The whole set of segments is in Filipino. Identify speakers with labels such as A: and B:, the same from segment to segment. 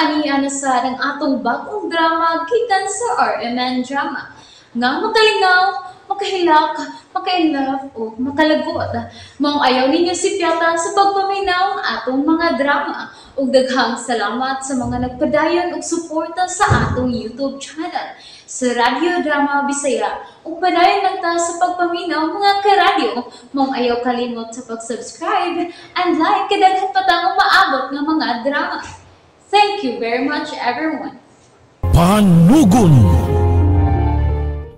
A: aniya na sa ng atong bagong drama gikan sa RMN Drama. Nga makalingaw, makahilak, makailove, o makalagot. Mong ayaw ninyo si Piyata sa pagpaminaw atong mga drama. O daghang salamat sa mga nagpadayon og suporta sa atong YouTube channel. Sa Radyo Drama Bisaya, o padayon lang ta sa pagpaminaw mga karadyo. Mong ayaw kalimot sa pag-subscribe and like kadaghan patang umaabot ng mga drama. Thank you very much, everyone.
B: Panugun!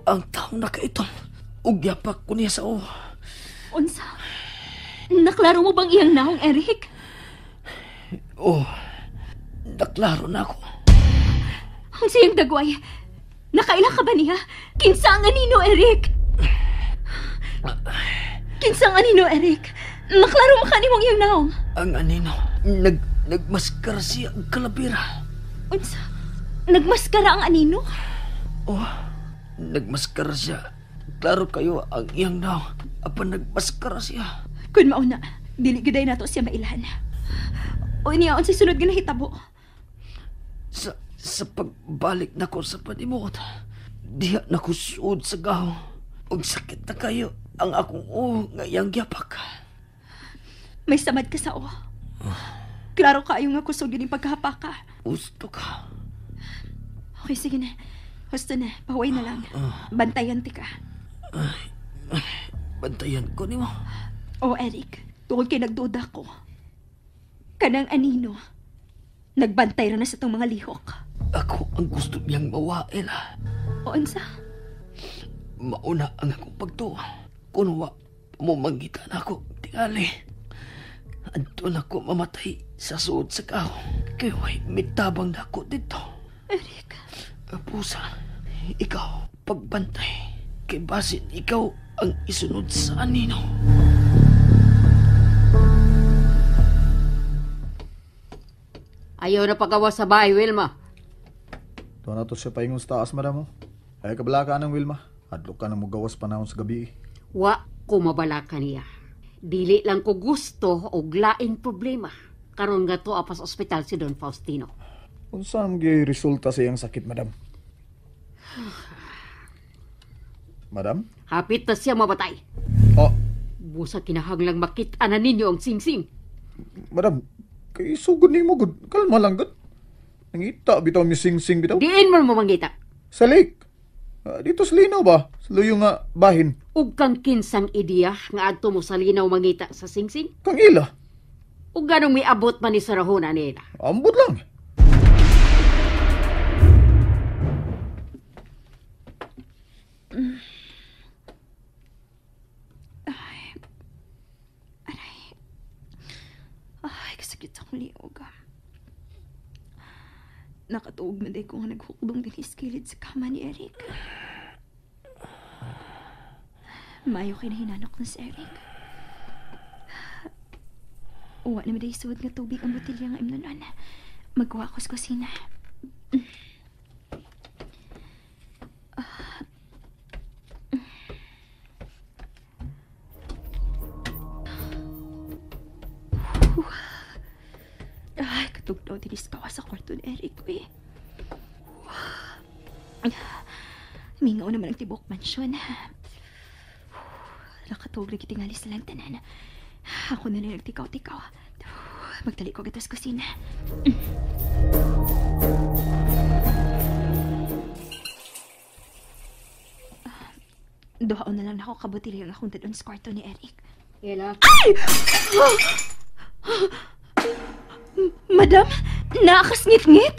B: Ang taong nakaitom, ugya pa ko niya sa o. Unsa? Naklaro mo bang iyang naong, Eric?
A: Oh, naklaro na ako.
B: Ang siyang dagway, nakaila ka ba niya? Kinsa ang anino, Eric? Kinsa ang anino, Eric? Naklaro mo ka ni iyang naong? Ang anino, nag Nagmaskara siya ang kalabira. Unsa? Nagmaskara ang anino? Oh, nagmaskara siya. Klaro kayo ang iyang daw. Apan
A: nagmaskara siya.
B: Kun mauna, dili giday nato siya mailan. O niya, unsa sunod ginahitabo. Sa, sa pagbalik na ko sa panimot, di na ko suod sa gaw. Og sakit na kayo ang akong o nga iyang yapak. May samad ka sa o. Oh. Klaro ka nga kusog yun yung pagkahapaka.
A: Gusto ka.
B: Okay, sige na. Gusto na. Paway na lang. Ah, ah. Bantayan ti ka.
A: bantayan ko
B: ni mo. oh, Eric. Tungkol kay nagduda ko. Kanang anino. Nagbantay na na sa itong mga lihok. Ako ang gusto niyang mawail. O, ansa? Mauna ang akong pagtuwa. Kunwa, mumangitan ako. Tingali. Adto na ko mamatay sa suod sa kao. Kayo ay mitabang na ako dito. Eric. Pusa, ikaw pagbantay. Kay basin ikaw ang isunod sa anino.
A: Ayaw na pagawa sa bahay, Wilma. Ito na to siya paingon sa taas, madamo. Oh. Ay kabala ka ng Wilma. Adlok ka na mo gawas panahon sa gabi. Wa, kumabala ka niya. Dili lang ko gusto og lain problema. Karon nga to apas ospital si Don Faustino. Unsa ang resulta sa iyang sakit, madam? madam? Hapit na siya mabatay. Oh. Busa kinahanglang makita na ninyo ang singsing. Madam, kay sugod ni mo gud. Kalma lang gud. Nangita bitaw mi singsing bitaw. Diin mo mo mangita. Sa lake. Uh, dito sa linaw ba? Sa luyo nga bahin. Ug kang kinsang ideya nga adto mo sa linaw mangita sa singsing? Kang ila. Ug ganong miabot man ni Sarahona nila. Ambot lang.
B: Ay. Aray. Ay, kasagit akong liog. Ah. Nakatuog man day ko nga naghukbang din iskilid sa kama ni Eric. Mayo kay nahinanok na si Eric. Uwa na maday suwad nga tubig ang butilya nga imnunan. Magawa ko sa kusina. Ay, katugtaw din iskawa sa kwarto ni Eric, we. Mingaw naman ang tibok mansyon katugri tingali alis lang tanan. Ako na lang nagtikaw-tikaw. Magtali ko gatas kusina. Eh? Mm. Uh, na lang ako kabutili rin akong dadon sa kwarto ni Eric. Ela. Ay! Madam, nakasngit-ngit?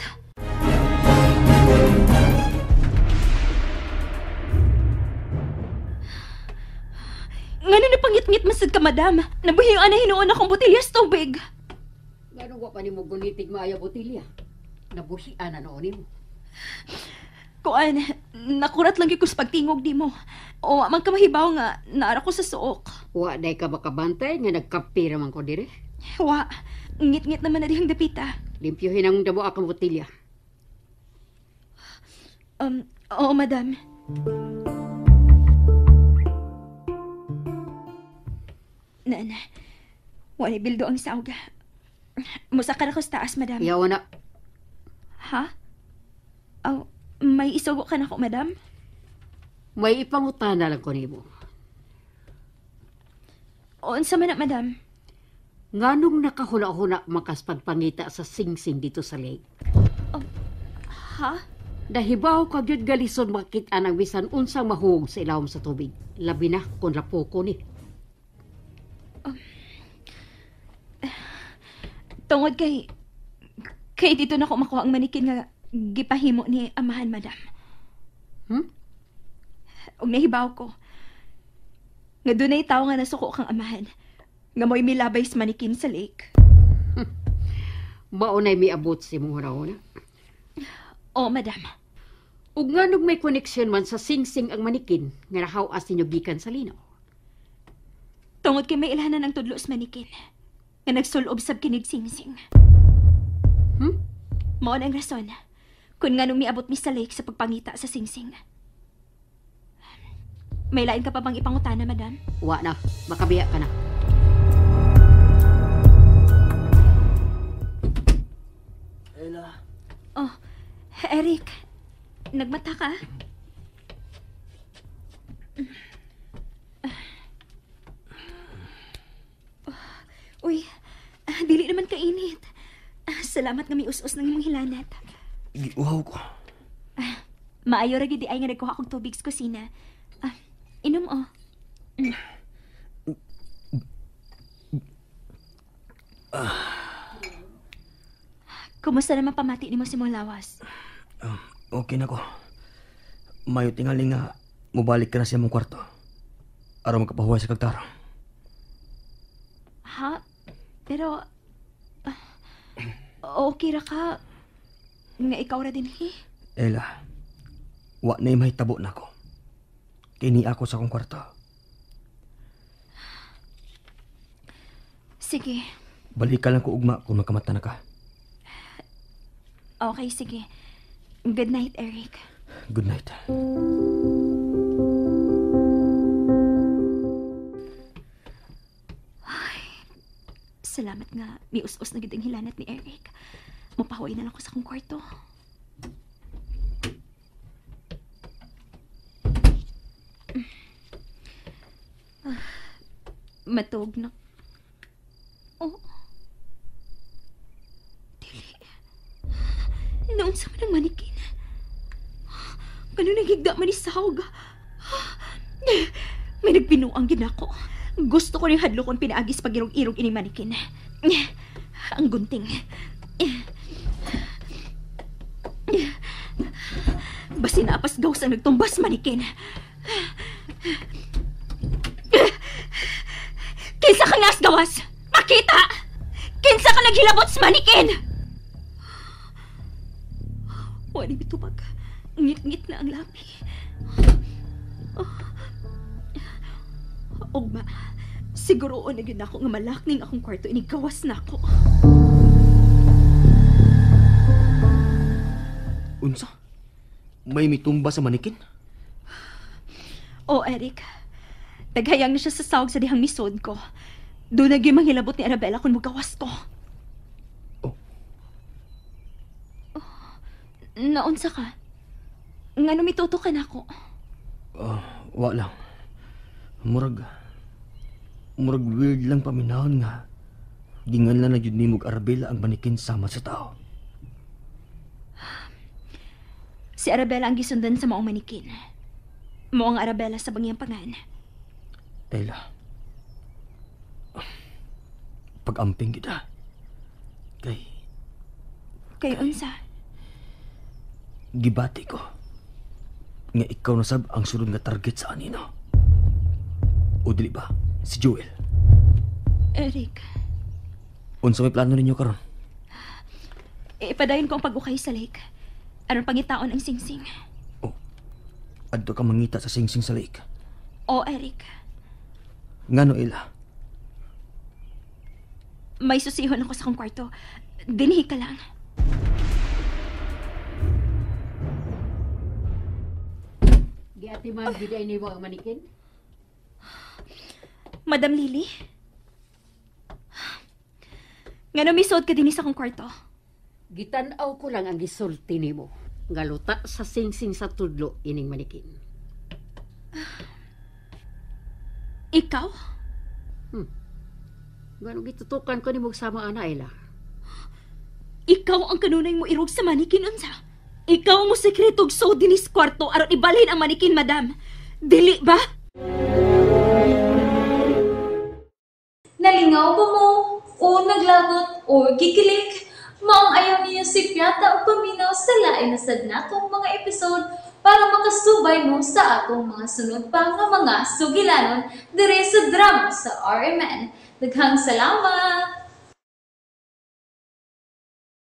B: Nga na napangit-ngit
A: masad ka, madam. Nabuhiyo na hinuon akong botilyas tubig. Ganun wa pa ni mo gunitig maaya botilya. Nabuhian na noon mo. Kuan, nakurat lang ko sa pagtingog di mo. O amang kamahibaw nga, naara ko sa suok. Wa, day ka makabantay nga nagkapira man ko dire. Wa, ngit-ngit naman na dihang dapita. Limpyohin ang dabo akong botilya. Um, oo, madam. Madam.
B: Nana, walay bildo ang sauga. Musakar ako sa taas,
A: madam. Yawa na. Ha? Oh, may isugo ka na ko, madam? May ipangutan na lang ko ni mo. Unsa man na, madam? Nganong nakahula-hula makaspad pangita sa singsing dito sa lake? Oh, ha? Dahibaw ka gyud galison makita ng bisan unsang mahugog sa ilawom sa tubig. Labi na kung lapoko ni. Tungod kay...
B: Kay dito na ko makuha ang manikin nga gipahimo ni amahan, madam. Hmm? Og nahibaw ko. Nga dunay tao nga nasuko
A: kang amahan. Nga mo'y milabay sa manikin sa lake. Hmm. Maunay may abot si mong na? Oo, oh, madam. Ug nga nung may connection man sa sing-sing ang manikin nga nahaw as ninyo gikan sa lino. Tungod kay may ilhanan ang tudlo sa manikin nga nagsulob sab kinig singsing.
B: Hmm? Mao ang rason kun nganong miabot mi sa lake sa pagpangita sa singsing. May lain ka pa bang ipangutana, madam?
A: Wa na. Makabiya ka na.
B: Ella. Oh, Eric. Nagmata ka? Mm. Salamat nga may us-us ng imong hilanat. Giuhaw ko. Ah, maayo ra gidi ay nga nagkuha kog tubig sa kusina. Ah, inom o. Oh. Mm. Ah. Kumusta naman pamati ni mo si Mulawas? Um, ah, okay na ko. Mayo tingali nga mubalik ka na sa imong kwarto. Araw magkapahuway sa kagtarong. Ha? Pero Okay ra ka. Nga ikaw ra din hi. Ella, wa na mahitabo na ko. Kini ako sa kong kwarto. Sige. Balik ka lang ko ugma kung makamata na ka. Okay, sige. Good night, Eric. Good night. Salamat nga, may us-us na gid ang hilanat ni Eric. Mapahaway na lang ko sa kong kwarto. Ah, matog na. Oh. Dili. Noon sa manang manikin. Ganun nagigda man ni Sawg. Ah, may nagbinuang ginako. Gusto ko rin hadlokon pinaagis pagirog-irog ini manikin. Ang gunting. Basi na apas gaw sa nagtumbas manikin. Kinsa ka ngas gawas? Makita! Kinsa ka naghilabot sa manikin! Wali bitubag. Ngit-ngit na ang labi. Ugma, siguro o nagyun ako nga malakning akong kwarto inigawas na ako. Unsa? May mitumba sa manikin? Oh, Eric. Taghayang na siya sa sawag sa dihang misod ko. Doon na yung manghilabot ni Arabella kung magawas ko. Oh. oh. Naunsa ka? Nga numituto ka na ako. Uh, wala. Murag, murag weird lang paminahon nga. Gingan lang na yun ni Arabella ang manikin sama sa tao. Si Arabella ang gisundan sa maong manikin. Mo ang Arabella sa bangyang pangan. Ella, pag-amping kita. Kay... Kay, kay unsa? Gibati ko. Nga ikaw na sab ang sunod nga target sa anino. O dili ba? Si Joel. Eric. Unsa may plano ninyo karon? Ipadayon ko ang pag-ukay sa lake. Aron pangitaon ang singsing. Oh. Adto ka mangita sa singsing sa lake. O, oh, Eric. Ngano ila? May susihon ako sa kong kwarto. Dinhi ka lang.
A: Giatiman, biday ni mo ang manikin?
B: Madam Lily? Nga no, may ka din sa kong kwarto.
A: Gitanaw ko lang ang gisulti ni mo. Ngaluta sa singsing -sing sa tudlo ining manikin. Uh, ikaw? Hmm. Gano'ng gitutukan ko ni mo sama ana, Ella.
B: Ikaw ang kanunay mo irog sa manikin, unsa? Ikaw ang mo sekretog so dinis kwarto aron ibalhin ang manikin, madam. Dili ba? Dili ba?
A: Kalingaw ba mo? O naglangot o kikilik? Maong ayaw niya Piata o paminaw sa lain na sadna kong mga episode para makasubay mo sa atong mga sunod pa nga mga sugilanon dire sa drama sa RMN. Daghang salamat!